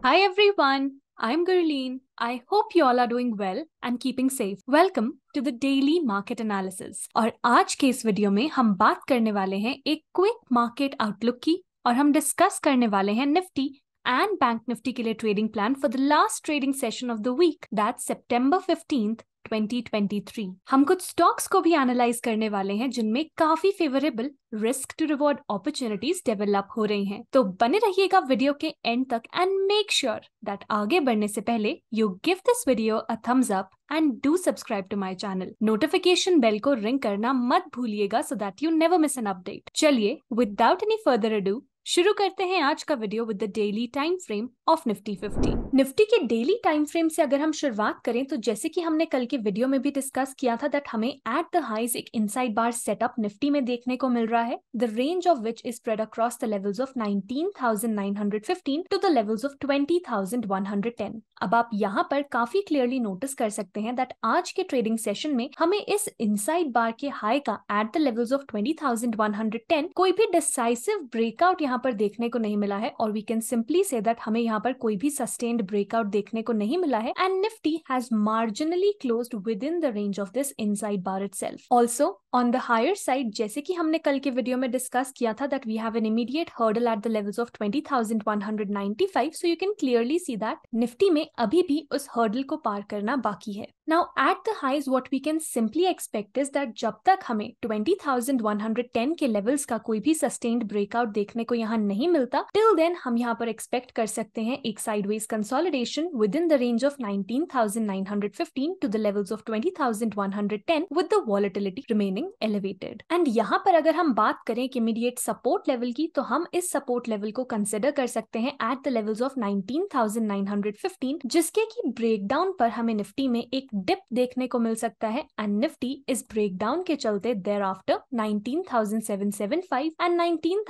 Hi everyone, I'm Gurleen. I hope you all are doing well and keeping safe. Welcome to the daily market analysis और आज के इस video में हम बात करने वाले हैं एक क्विक मार्केट आउटलुक की और हम डिस्कस करने वाले हैं निफ्टी एंड बैंक निफ्टी के लिए trading plan for the last trading session of the week that September fifteenth 2023 हम कुछ स्टॉक्स को भी एनालाइज करने वाले हैं जिनमें काफी favourable risk to reward opportunities develop हो रही हैं तो बने रहिएगा वीडियो के एंड तक एंड मेक श्योर दैट आगे बढ़ने से पहले you give this video a thumbs up and do subscribe to my channel notification bell को रिंग करना मत भूलिएगा so that you never miss an update चलिए विदाउट एनी फर्दर डू शुरू करते हैं आज का video with the daily time frame of Nifty 50। Nifty के डेली टाइम फ्रेम से अगर हम शुरुआत करें तो जैसे कि हमने कल के वीडियो में भी डिस्कस किया था दैट हमें एट द हाइज एक इनसाइड बार सेटअप निफ्टी में देखने को मिल रहा है the range of which is spread across the levels of 19,915 to the levels of 20,110। अब आप यहाँ पर काफी क्लियरली नोटिस कर सकते हैं दैट आज के ट्रेडिंग सेशन में हमें इस इनसाइड बार के हाई का at the levels of twenty कोई भी डिसाइसिव ब्रेकआउट यहाँ यहाँ पर देखने को नहीं मिला है और we can simply say that हमें यहाँ पर कोई भी सस्टेन्ड ब्रेकआउट देखने को नहीं मिला है and Nifty has marginally close within the range of this inside bar itself also on the higher side जैसे कि हमने कल के वीडियो में डिस्कस किया था that we have an immediate hurdle at the level of five so you can clearly see that Nifty में अभी भी उस हर्डल को पार करना बाकी है Now, at the highs, what we can simply expect is that जब तक हमें 20,110 के लेवल्स का कोई भी सस्टेन्ड ब्रेकआउट देखने को यहाँ नहीं मिलता टिल देन हम यहाँ पर एक्सपेक्ट कर सकते हैं एक sideways consolidation within the range of fifteen to the levels of ten with the volatility remaining elevated and यहाँ पर अगर हम बात करें एक इमीडिएट सपोर्ट लेवल की तो हम इस सपोर्ट लेवल को कंसिडर कर सकते हैं at the levels of fifteen जिसके की ब्रेक डाउन पर हमें निफ्टी में एक डिप देखने को मिल सकता है एंड निफ्टी इस ब्रेक डाउन के चलते thereafter nineteen and nineteen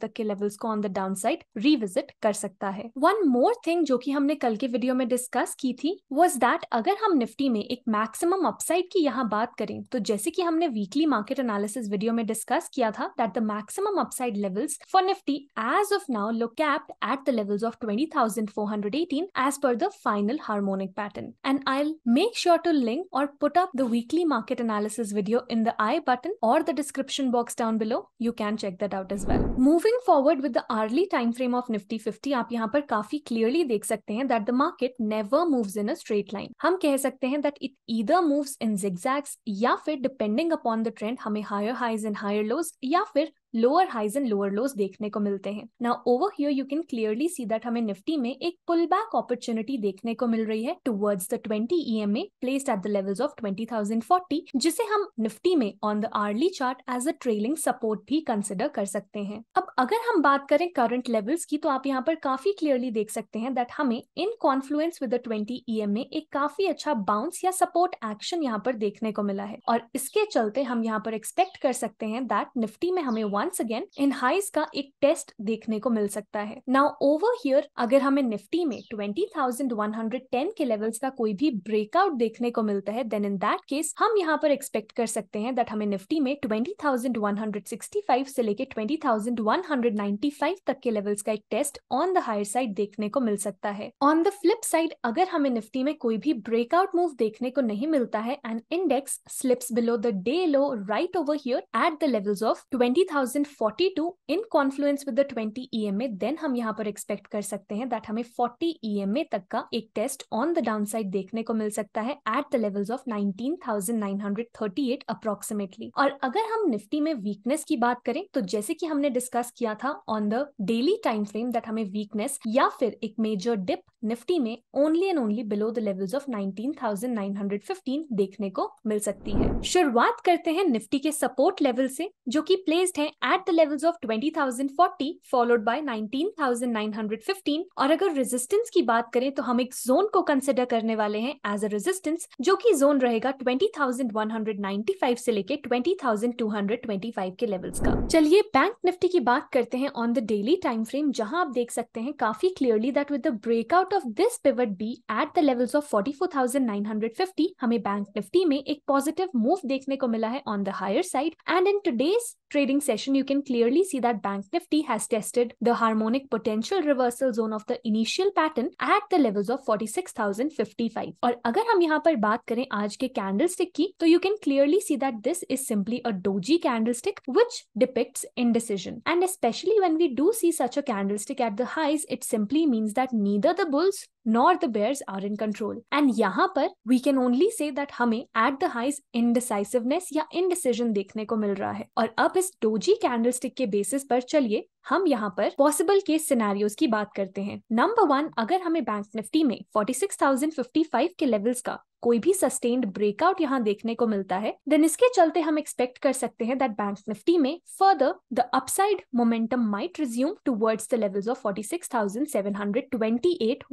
तक के लेवल्स को on the downside revisit कर सकता है वन मोर थिंग जो कि हमने कल के वीडियो में डिस्कस की थी वॉज दैट अगर हम निफ्टी में एक मैक्सिमम अपसाइड की यहाँ बात करें तो जैसे कि हमने वीकली मार्केट एनालिसिस वीडियो में डिस्कस किया था that the maximum upside levels for Nifty as of now look capped at the levels of 20,418 as per the final harmonic pattern and and I'll make sure to link or put up the weekly market analysis video in the I button or the description box down below. You can check that out as well. Moving forward with the hourly time frame of Nifty 50, आप यहाँ पर clearly देख सकते हैं that the market never moves in a straight line. हम कह सकते हैं that it either moves in zigzags ya फिर depending upon the trend हमें higher highs and higher lows ya फिर lower highs and lower lows देखने को मिलते हैं ना over here you can clearly see that हमें निफ्टी में एक पुल बैक अपॉर्चुनिटी देखने को मिल रही है towards the twenty E M A placed at the levels of twenty thousand forty जिसे हम निफ्टी में on the hourly chart as a trailing support भी कंसिडर कर सकते हैं अब अगर हम बात करें करंट लेवल्स की तो आप यहाँ पर काफी क्लियरली देख सकते हैं दैट हमें in confluence with twenty E M A काफी अच्छा बाउंस या सपोर्ट एक्शन यहाँ पर देखने को मिला है और इसके चलते हम यहाँ पर एक्सपेक्ट कर सकते हैं दैट निफ्टी में हमें वंस अगेन इन हाइज का एक टेस्ट देखने को मिल सकता है नाउ ओवर हियर अगर हमें निफ्टी में twenty thousand one hundred ten के लेवल्स का कोई भी ब्रेकआउट देखने को मिलता है देन इन दैट केस हम यहाँ पर एक्सपेक्ट कर सकते हैं दैट हमें निफ्टी में twenty thousand one hundred sixty five से लेके twenty thousand one hundred ninety five तक के लेवल्स का एक test on the higher side देखने को मिल सकता है ऑन द फ्लिप साइड अगर हमें निफ्टी में कोई भी ब्रेकआउट मूव देखने को नहीं मिलता है and index slips below the day low right over here at the levels of 20,000 2042 in confluence with the 20 EMA then हम यहाँ पर एक्सपेक्ट कर सकते हैं दैट हमें 40 ईएमए e तक का एक टेस्ट ऑन द डाउनसाइड देखने को मिल सकता है at the levels of 19,938 approximately और अगर हम निफ्टी में वीकनेस की बात करें तो जैसे कि हमने डिस्कस किया था on the daily time frame that हमें वीकनेस या फिर एक मेजर डिप निफ्टी में only and only below the levels of 19,915 देखने को मिल सकती है शुरुआत करते हैं निफ्टी के सपोर्ट लेवल से जो कि प्लेस्ड है at the levels of 20,040 followed hundred 19,915 और अगर रेजिस्टेंस की बात करें तो हम एक जोन को कंसिडर करने वाले हैं एज अ रेजिस्टेंस जो कि जोन रहेगा 20,195 से लेके 20,225 के लेवल्स का चलिए बैंक निफ्टी की बात करते हैं on the daily time frame जहां आप देख सकते हैं काफी clearly that with the breakout of this pivot B at the levels of 44,950 हमें बैंक निफ्टी में एक पॉजिटिव मूव देखने को मिला है on the higher side and in today's trading session you can clearly see that Bank Nifty has tested the harmonic potential reversal zone of the initial pattern at the levels of 46,055. And if we talk about today's candlestick, आज के candlestick की तो you can clearly see that this is simply depicts indecision. And especially when we do see such a candlestick at the highs, it simply means that neither the bulls nor the bears are in control. And यहाँ we can only say that hame at the highs indecisiveness ya indecision देखने ko मिल रहा है और doji candlestick के basis पर चलिए हम यहाँ पर पॉसिबल केस सिनेरियोज की बात करते हैं नंबर वन अगर हमें बैंक निफ्टी में 46,055 के लेवल्स का कोई भी सस्टेन्ड ब्रेकआउट यहाँ देखने को मिलता है देन इसके चलते हम एक्सपेक्ट कर सकते हैं दैट बैंक निफ्टी में further the upside momentum might resume towards the levels of at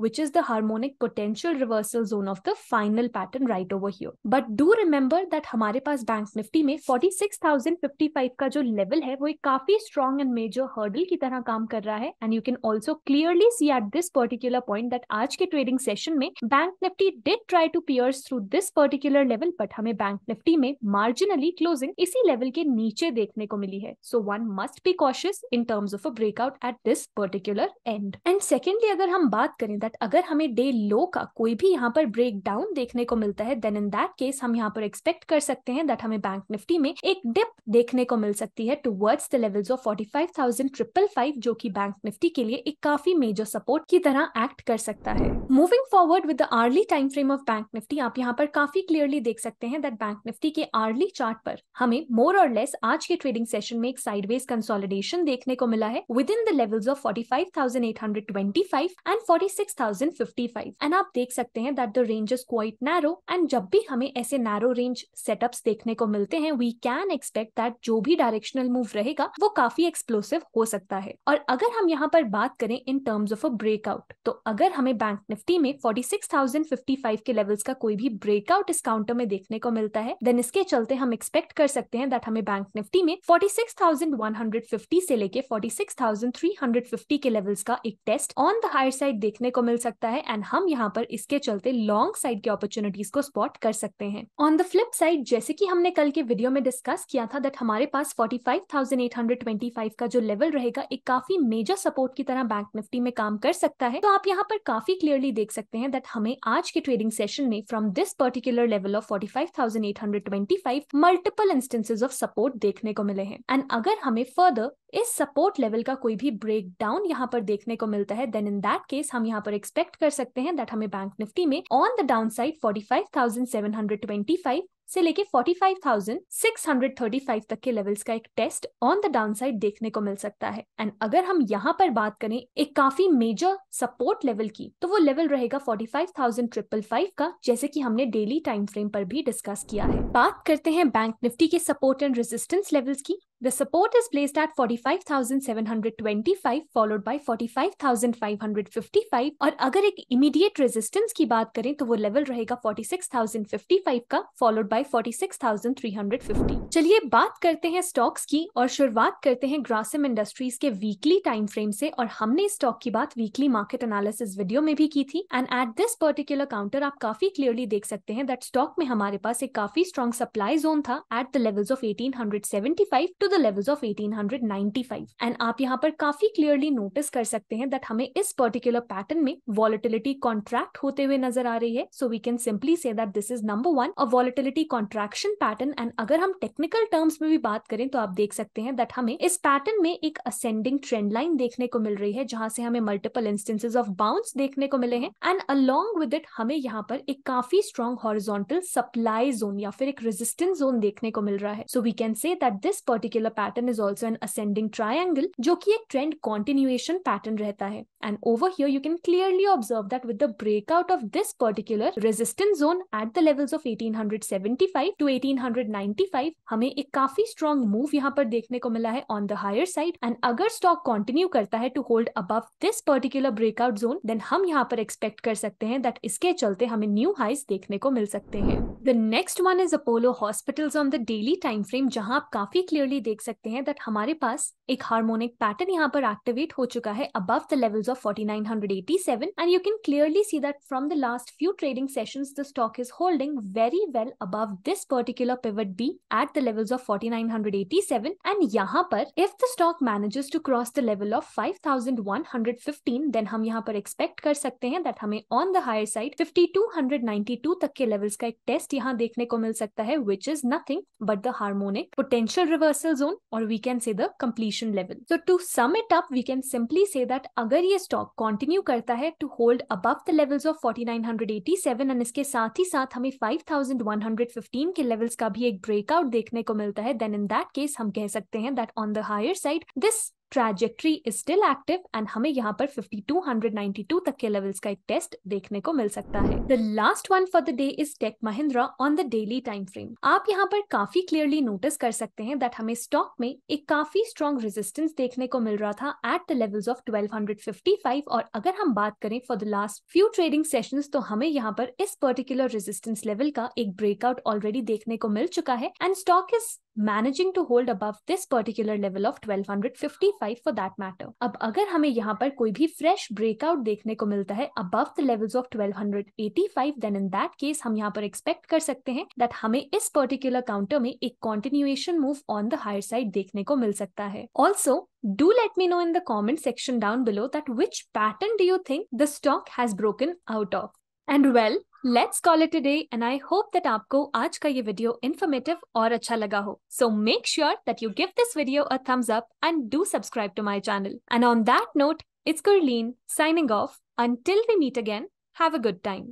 which is the harmonic potential reversal zone of the final pattern right over here but do remember that हमारे पास bank Nifty में forty six thousand fifty five का जो level है वो एक काफी strong and major hurdle की तरह काम कर रहा है and you can also clearly see at this particular point that आज के ट्रेडिंग सेशन में bank Nifty did try to pierce reverse through this particular level but हमें बैंक निफ्टी में मार्जिनली क्लोजिंग इसी लेवल के नीचे देखने को मिली है so one must be cautious in terms of a breakout at this particular and and secondly अगर हम बात करें दैट अगर हमें डे लो का कोई भी यहाँ पर ब्रेक डाउन देखने को मिलता है देन इन दैट केस हम यहाँ पर एक्सपेक्ट कर सकते हैं दैट हमें बैंक निफ्टी में एक डिप देखने को मिल सकती है towards the level of forty five thousand triple five जो की बैंक निफ्टी के लिए एक काफी मेजर सपोर्ट की तरह एक्ट कर सकता है moving forward with the hourly time frame of bank Nifty आप यहाँ पर काफी क्लियरली देख सकते हैं दैट बैंक निफ्टी के आर्ली चार्ट पर हमें मोर और लेस आज के ट्रेडिंग सेशन में एक साइडवेज कंसोलिडेशन देखने को मिला है within the levels of 45,825 and 46,055 and आप देख सकते हैं that the range is quite narrow and जब भी हमें ऐसे नैरो रेंज सेटअप्स देखने को मिलते हैं वी कैन एक्सपेक्ट दैट जो भी डायरेक्शनल मूव रहेगा वो काफी एक्सप्लोसिव हो सकता है और अगर हम यहाँ पर बात करें in terms of a breakout तो अगर हमें बैंक निफ्टी में 46,055 के लेवल्स का कोई भी ब्रेकआउट इस काउंटर में देखने को मिलता है देन इसके चलते हम एक्सपेक्ट कर सकते हैं दैट हमें बैंक निफ्टी में 46,150 से लेके 46,350 के लेवल्स का एक test on the higher side देखने को मिल सकता है एंड हम यहाँ पर इसके चलते लॉन्ग साइड के अपॉर्चुनिटीज को स्पॉट कर सकते हैं ऑन द फ्लिप साइड जैसे कि हमने कल के वीडियो में डिस्कस किया था दैट हमारे पास 45,825 का जो लेवल रहेगा एक काफी मेजर सपोर्ट की तरह बैंक निफ्टी में काम कर सकता है तो आप यहाँ पर काफी क्लियरली देख सकते हैं दैट हमें आज के ट्रेडिंग सेशन में from this particular level of forty five thousand eight hundred twenty five multiple instances of support देखने को मिले हैं एंड अगर हमें फर्दर इस सपोर्ट लेवल का कोई भी ब्रेक डाउन यहाँ पर देखने को मिलता है देन इन दैट केस हम यहाँ पर एक्सपेक्ट कर सकते हैं दैट हमें बैंक निफ्टी में on the downside forty five thousand seven hundred twenty five से लेके 45,635 तक के लेवल्स का एक test on the downside देखने को मिल सकता है एंड अगर हम यहाँ पर बात करें एक काफी मेजर सपोर्ट लेवल की तो वो लेवल रहेगा 45,000 ट्रिपल फाइव का जैसे कि हमने डेली टाइम फ्रेम पर भी डिस्कस किया है बात करते हैं बैंक निफ्टी के सपोर्ट एंड रेजिस्टेंस लेवल्स की The support is placed at 45,725 followed by 45,555 और अगर एक इमीडिएट रेजिस्टेंस की बात करें तो वो लेवल रहेगा 46,055 का फॉलोड बाय 46,350 चलिए बात करते हैं स्टॉक्स की और शुरुआत करते हैं ग्रासिम इंडस्ट्रीज के वीकली टाइम फ्रेम से और हमने इस स्टॉक की बात वीकली मार्केट एनालिसिस वीडियो में भी की थी and at this particular counter आप काफी क्लियरली देख सकते हैं दैट स्टॉक में हमारे पास एक काफी स्ट्रॉन्ग सप्लाई जोन था at the levels of eighteen two to the levels of 1895 and आप यहाँ पर काफी क्लियरली नोटिस कर सकते हैं दैट हमें इस पर्टिकुलर पैटर्न में वॉलिटिलिटी कॉन्ट्रैक्ट होते हुए नजर आ रही है so we can simply say that this is number one a volatility contraction pattern and अगर हम टेक्निकल टर्म्स में भी बात करें तो आप देख सकते हैं दैट हमें इस पैटर्न में एक असेंडिंग ट्रेंड लाइन देखने को मिल रही है जहां से हमें मल्टीपल इंस्टेंसेज ऑफ बाउंस देखने को मिले हैं एंड अलॉन्ग विद इट हमें यहाँ पर एक काफी स्ट्रॉन्ग हॉरिजोंटल सप्लाई जोन या फिर एक रेजिस्टेंस जोन देखने को मिल रहा है so we can say that this particular particular pattern is also an ascending triangle जो कि एक trend continuation pattern रहता है and over here you can clearly observe that with the breakout of this particular resistance zone at the levels of 1875 to 1895 हमें एक काफी strong move यहाँ पर देखने को मिला है on the higher side and अगर stock continue करता है to hold above this particular breakout zone then हम यहाँ पर expect कर सकते हैं that इसके चलते हमें new highs देखने को मिल सकते हैं The next one is Apollo Hospitals on the daily time frame जहां आप काफी clearly देख सकते हैं दैट हमारे पास एक हार्मोनिक पैटर्न यहाँ पर एक्टिवेट हो चुका है above the level of forty nine hundred eighty seven and you can clearly see that from the last few trading session the stock is holding very well above this particular pivot B at the level of forty nine hundred eighty seven and यहाँ पर if the stock manages to cross the level of five thousand one hundred fifteen then हम यहाँ पर expect कर सकते हैं that हमें on the higher side fifty two hundred two तक के लेवल्स का एक टेस्ट यहाँ देखने को मिल सकता है which is nothing but the harmonic potential reversal zone or we can say the completion level. So to sum it up, we can simply say that अगर ये स्टॉक कंटिन्यू करता है to hold above the levels of 4987 and इसके साथ ही साथ हमें 5115 के levels का भी एक ब्रेकआउट देखने को मिलता है देन इन दैट केस हम कह सकते हैं that on the higher side this trajectory is still active and हमें यहाँ पर 5292 तक के लेवल्स का एक टेस्ट देखने को मिल सकता है the last one for the day is Tech Mahindra on the daily time frame आप यहाँ पर काफी क्लियरली नोटिस कर सकते हैं दैट हमें स्टॉक में एक काफी स्ट्रॉन्ग रेजिस्टेंस देखने को मिल रहा था एट द लेवल्स ऑफ 1255 और अगर हम बात करें for the last few trading sessions तो हमें यहाँ पर इस पर्टिकुलर रेजिस्टेंस लेवल का एक ब्रेकआउट ऑलरेडी देखने को मिल चुका है and stock is managing to hold above this particular level of 1255 for that matter अब अगर हमें यहाँ पर कोई भी फ्रेश ब्रेकआउट देखने को मिलता है above the levels of 1285 then in that case हम यहाँ पर एक्सपेक्ट कर सकते हैं दैट हमें इस पर्टिकुलर काउंटर में एक continuation move on the higher side देखने को मिल सकता है also do let me know in the comment section down below that which pattern do you think the stock has broken out of and well let's call it today and I hope that आपको आज का ये video informative और अच्छा लगा हो so make sure that you give this video a thumbs up and do subscribe to my channel and on that note it's कुरलीन signing off until we meet again have a good time